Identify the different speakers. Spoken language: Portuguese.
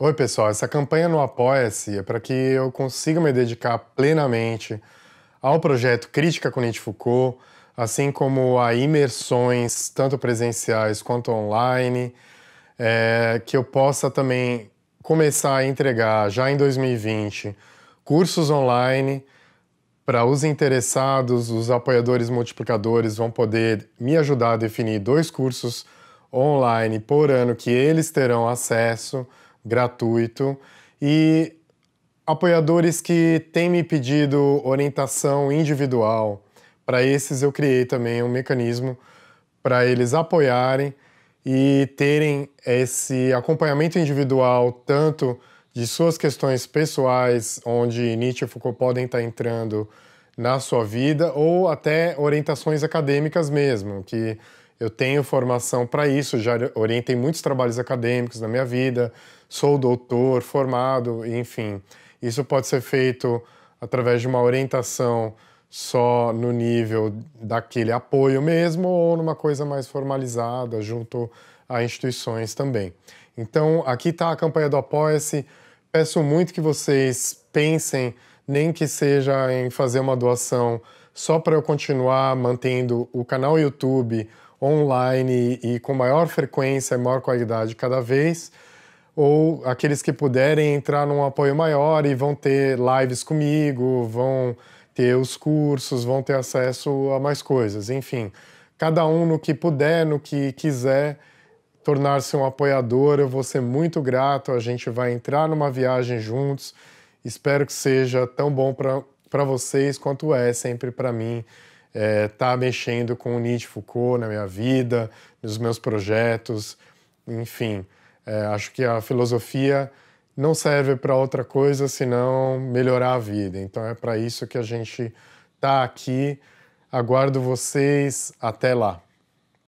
Speaker 1: Oi, pessoal. Essa campanha no Apoia-se é para que eu consiga me dedicar plenamente ao projeto Crítica com Nietzsche Foucault, assim como a imersões, tanto presenciais quanto online, é, que eu possa também começar a entregar já em 2020 cursos online para os interessados, os apoiadores multiplicadores vão poder me ajudar a definir dois cursos online por ano que eles terão acesso gratuito. E apoiadores que têm me pedido orientação individual, para esses eu criei também um mecanismo para eles apoiarem e terem esse acompanhamento individual, tanto de suas questões pessoais, onde Nietzsche e Foucault podem estar tá entrando na sua vida, ou até orientações acadêmicas mesmo, que eu tenho formação para isso, já orientei muitos trabalhos acadêmicos na minha vida, sou doutor, formado, enfim. Isso pode ser feito através de uma orientação só no nível daquele apoio mesmo ou numa coisa mais formalizada junto a instituições também. Então, aqui está a campanha do Apoia-se. Peço muito que vocês pensem, nem que seja em fazer uma doação só para eu continuar mantendo o canal YouTube online e com maior frequência e maior qualidade cada vez, ou aqueles que puderem entrar num apoio maior e vão ter lives comigo, vão ter os cursos, vão ter acesso a mais coisas. Enfim, cada um no que puder, no que quiser tornar-se um apoiador, eu vou ser muito grato. A gente vai entrar numa viagem juntos. Espero que seja tão bom para vocês quanto é sempre para mim está é, tá mexendo com o Nietzsche Foucault na minha vida, nos meus projetos, enfim. É, acho que a filosofia não serve para outra coisa senão melhorar a vida. Então é para isso que a gente está aqui. Aguardo vocês. Até lá.